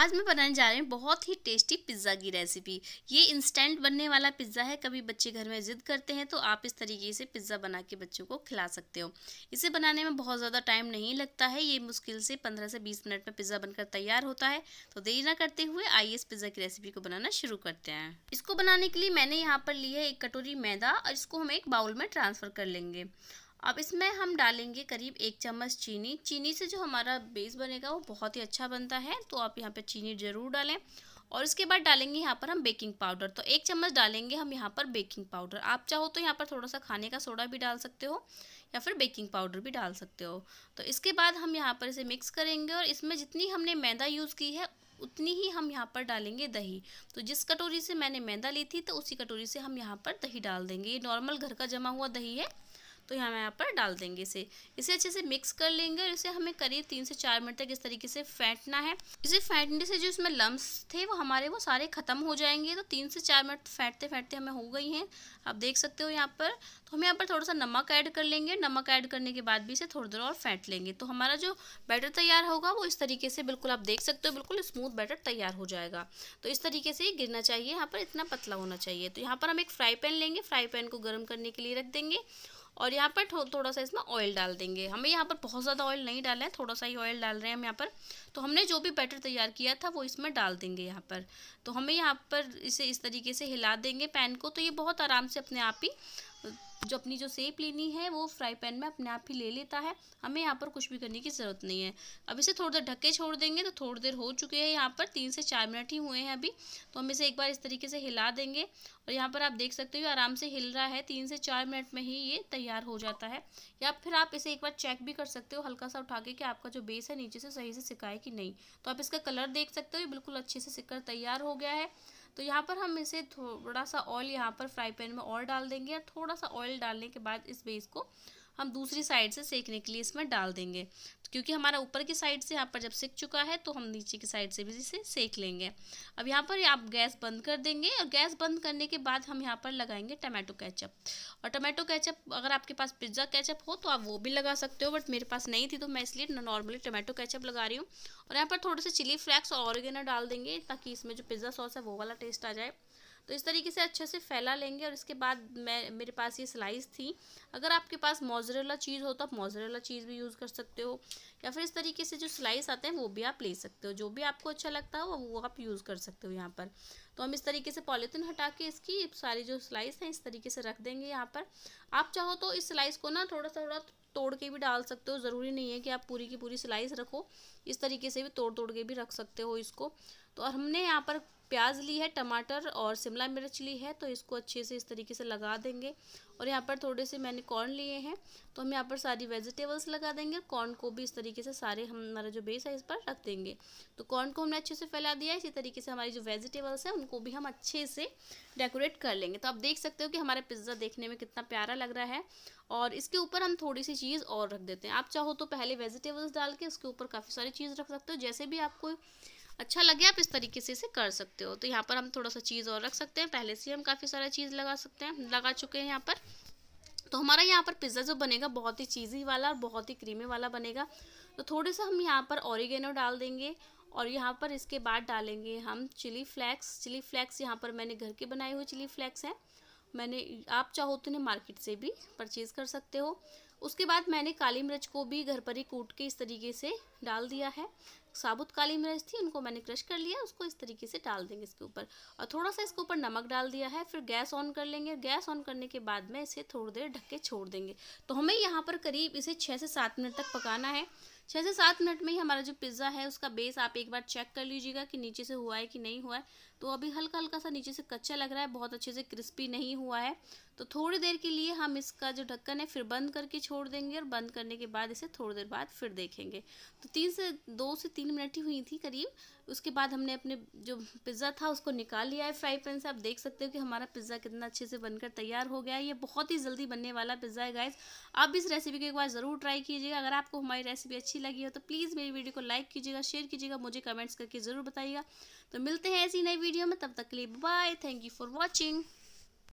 आज मैं बनाने जा रही हूँ बहुत ही टेस्टी पिज़्ज़ा की रेसिपी ये इंस्टेंट बनने वाला पिज़्ज़ा है कभी बच्चे घर में ज़िद करते हैं तो आप इस तरीके से पिज़्ज़ा बना के बच्चों को खिला सकते हो इसे बनाने में बहुत ज़्यादा टाइम नहीं लगता है ये मुश्किल से पंद्रह से बीस मिनट में पिज़्ज़ा बनकर तैयार होता है तो देरी ना करते हुए आइए इस पिज़्ज़ा की रेसिपी को बनाना शुरू करते हैं इसको बनाने के लिए मैंने यहाँ पर ली है एक कटोरी मैदा और इसको हम एक बाउल में ट्रांसफ़र कर लेंगे अब इसमें हम डालेंगे करीब एक चम्मच चीनी चीनी से जो हमारा बेस बनेगा वो बहुत ही अच्छा बनता है तो आप यहाँ पर चीनी ज़रूर डालें और इसके बाद डालेंगे यहाँ पर हम बेकिंग पाउडर तो एक चम्मच डालेंगे हम यहाँ पर बेकिंग पाउडर आप चाहो तो यहाँ पर थोड़ा सा खाने का सोडा भी डाल सकते हो या फिर बेकिंग पाउडर भी डाल सकते हो तो इसके बाद हम यहाँ पर इसे मिक्स करेंगे और इसमें जितनी हमने मैदा यूज़ की है उतनी ही हम यहाँ पर डालेंगे दही तो जिस कटोरी से मैंने मैदा ली थी तो उसी कटोरी से हम यहाँ पर दही डाल देंगे ये नॉर्मल घर का जमा हुआ दही है तो हम यहाँ पर डाल देंगे इसे इसे अच्छे से मिक्स कर लेंगे और इसे हमें करीब तीन से चार मिनट तक इस तरीके से फेंटना है इसे फेंटने से जो इसमें लम्स थे वो हमारे वो सारे ख़त्म हो जाएंगे तो तीन से चार मिनट फेंटते फेंटते हमें हो गई हैं आप देख सकते हो यहाँ पर तो हम यहाँ पर थोड़ा सा नमक ऐड कर लेंगे नमक ऐड करने के बाद भी इसे थोड़ी देर और फेंट लेंगे तो हमारा जो बैटर तैयार होगा वो इस तरीके से बिल्कुल आप देख सकते हो बिल्कुल स्मूथ बैटर तैयार हो जाएगा तो इस तरीके से गिरना चाहिए यहाँ पर इतना पतला होना चाहिए तो यहाँ पर हम एक फ्राई पैन लेंगे फ्राई पैन को गर्म करने के लिए रख देंगे और यहाँ पर थोड़ा सा इसमें ऑयल डाल देंगे हमें यहाँ पर बहुत ज़्यादा ऑयल नहीं डाला है थोड़ा सा ही ऑयल डाल रहे हैं हम यहाँ पर तो हमने जो भी बैटर तैयार किया था वो इसमें डाल देंगे यहाँ पर तो हमें यहाँ पर इसे इस तरीके से हिला देंगे पैन को तो ये बहुत आराम से अपने आप ही जो अपनी जो सेप लेनी है वो फ्राई पैन में अपने आप ही ले लेता है हमें यहाँ पर कुछ भी करने की ज़रूरत नहीं है अब इसे थोड़ी देर ढक्के छोड़ देंगे तो थोड़ी देर हो चुके हैं यहाँ पर तीन से चार मिनट ही हुए हैं अभी तो हम इसे एक बार इस तरीके से हिला देंगे और यहाँ पर आप देख सकते हो आराम से हिल रहा है तीन से चार मिनट में ही ये तैयार हो जाता है या फिर आप इसे एक बार चेक भी कर सकते हो हल्का सा उठा के कि आपका जो बेस है नीचे से सही से सिकाए कि नहीं तो आप इसका कलर देख सकते हो ये बिल्कुल अच्छे से सिककर तैयार हो गया है तो यहाँ पर हम इसे थोड़ा सा ऑयल यहाँ पर फ्राई पैन में और डाल देंगे और थोड़ा सा ऑयल डालने के बाद इस बेस को हम दूसरी साइड से सेकने के लिए इसमें डाल देंगे क्योंकि हमारा ऊपर की साइड से यहाँ पर जब सेक चुका है तो हम नीचे की साइड से भी इसे सेक लेंगे अब यहाँ पर आप गैस बंद कर देंगे और गैस बंद करने के बाद हम यहाँ पर लगाएंगे टमाटो कैचअप और टमाटो कैचअप अगर आपके पास पिज्ज़ा कैचअप हो तो आप वो भी लगा सकते हो बट मेरे पास नहीं थी तो मैं इसलिए नॉर्मली टमाटो कैचअप लगा रही हूँ और यहाँ पर थोड़े से चिली फ्लैक्स और ऑरिगेनो डाल देंगे ताकि इसमें जो पिज़्ज़ा सॉस है वो वाला टेस्ट आ जाए तो इस तरीके से अच्छे से फैला लेंगे और इसके बाद मैं मेरे पास ये स्लाइस थी अगर आपके पास मोजरेला चीज़ हो तो आप मोजरेला चीज़ भी यूज़ कर सकते हो या फिर इस तरीके से जो स्लाइस आते हैं वो भी आप ले सकते हो जो भी आपको अच्छा लगता हो वो आप यूज़ कर सकते हो यहाँ पर तो हम इस तरीके से पॉलीथिन हटा के इसकी सारी जो स्लाइस हैं इस तरीके से रख देंगे यहाँ पर आप चाहो तो इस स्लाइस को ना थोड़ा सा थोड़ा तोड़ के भी डाल सकते हो ज़रूरी नहीं है कि आप पूरी की पूरी स्लाइस रखो इस तरीके से भी तोड़ तोड़ के भी रख सकते हो इसको तो और हमने यहाँ पर प्याज ली है टमाटर और शिमला मिर्च ली है तो इसको अच्छे से इस तरीके से लगा देंगे और यहाँ पर थोड़े से मैंने कॉर्न लिए हैं तो हम यहाँ पर सारी वेजिटेबल्स लगा देंगे कॉर्न को भी इस तरीके से सारे हमारा जो बेस है इस पर रख देंगे तो कॉर्न को हमने अच्छे से फैला दिया इसी तरीके से हमारी जो वेजिटेबल्स हैं उनको भी हम अच्छे से डेकोरेट कर लेंगे तो आप देख सकते हो कि हमारा पिज़्ज़ा देखने में कितना प्यारा लग रहा है और इसके ऊपर हम थोड़ी सी चीज़ और रख देते हैं आप चाहो तो पहले वेजिटेबल्स डाल के उसके ऊपर काफ़ी सारी चीज़ रख सकते हो जैसे भी आपको अच्छा लगे आप इस तरीके से इसे कर सकते हो तो यहाँ पर हम थोड़ा सा चीज़ और रख सकते हैं पहले से हम काफ़ी सारा चीज़ लगा सकते हैं लगा चुके हैं यहाँ पर तो हमारा यहाँ पर पिज़्ज़ा जो बनेगा बहुत ही चीज़ी वाला और बहुत ही क्रीमी वाला बनेगा तो थोड़े सा हम यहाँ पर ऑरिगेनो डाल देंगे और यहाँ पर इसके बाद डालेंगे हम चिली फ्लैक्स चिली फ्लैक्स यहाँ पर मैंने घर के बनाए हुए चिली फ्लैक्स हैं मैंने आप चाहो तो इन्हें मार्केट से भी परचेज़ कर सकते हो उसके बाद मैंने काली मिर्च को भी घर पर ही कूट के इस तरीके से डाल दिया है साबुत काली मिर्च थी उनको मैंने क्रश कर लिया उसको इस तरीके से डाल देंगे इसके ऊपर और थोड़ा सा इसके ऊपर नमक डाल दिया है फिर गैस ऑन कर लेंगे गैस ऑन करने के बाद में इसे थोड़ी देर ढक के छोड़ देंगे तो हमें यहाँ पर करीब इसे छः से सात मिनट तक पकाना है छः से सात मिनट में ही हमारा जो पिज़्ज़ा है उसका बेस आप एक बार चेक कर लीजिएगा कि नीचे से हुआ है कि नहीं हुआ है तो अभी हल्का हल्का सा नीचे से कच्चा लग रहा है बहुत अच्छे से क्रिस्पी नहीं हुआ है तो थोड़ी देर के लिए हम इसका जो ढक्कन है फिर बंद करके छोड़ देंगे और बंद करने के बाद इसे थोड़ी देर बाद फिर देखेंगे तो तीन से दो से तीन मिनट ही हुई थी करीब उसके बाद हमने अपने जो पिज़्ज़ा था उसको निकाल लिया है फ्राई पैन से आप देख सकते हो कि हमारा पिज़्ज़ा कितना अच्छे से बनकर तैयार हो गया है ये बहुत ही जल्दी बनने वाला पिज़्ज़ा है गाइज आप इस रेसिपी को एक बार ज़रूर ट्राई कीजिएगा अगर आपको हमारी रेसिपी अच्छी लगी हो तो प्लीज़ मेरी वीडियो को लाइक कीजिएगा शेयर कीजिएगा मुझे कमेंट्स करके ज़रूर बताइएगा तो मिलते हैं ऐसी नई वीडियो वीडियो में तब तक के लिए bye thank you for watching